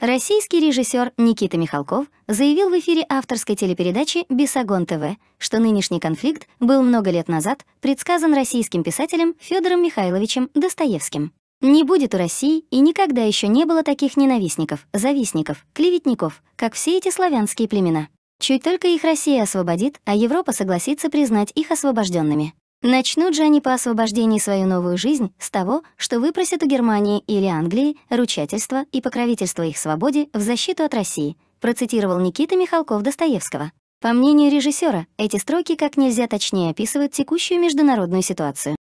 Российский режиссер Никита Михалков заявил в эфире авторской телепередачи «Бесогон ТВ», что нынешний конфликт был много лет назад предсказан российским писателем Федором Михайловичем Достоевским. Не будет у России и никогда еще не было таких ненавистников, завистников, клеветников, как все эти славянские племена. Чуть только их Россия освободит, а Европа согласится признать их освобожденными. Начнут же они по освобождении свою новую жизнь с того, что выпросят у Германии или Англии ручательство и покровительство их свободе в защиту от России, процитировал Никита Михалков Достоевского. По мнению режиссера, эти строки как нельзя точнее описывают текущую международную ситуацию.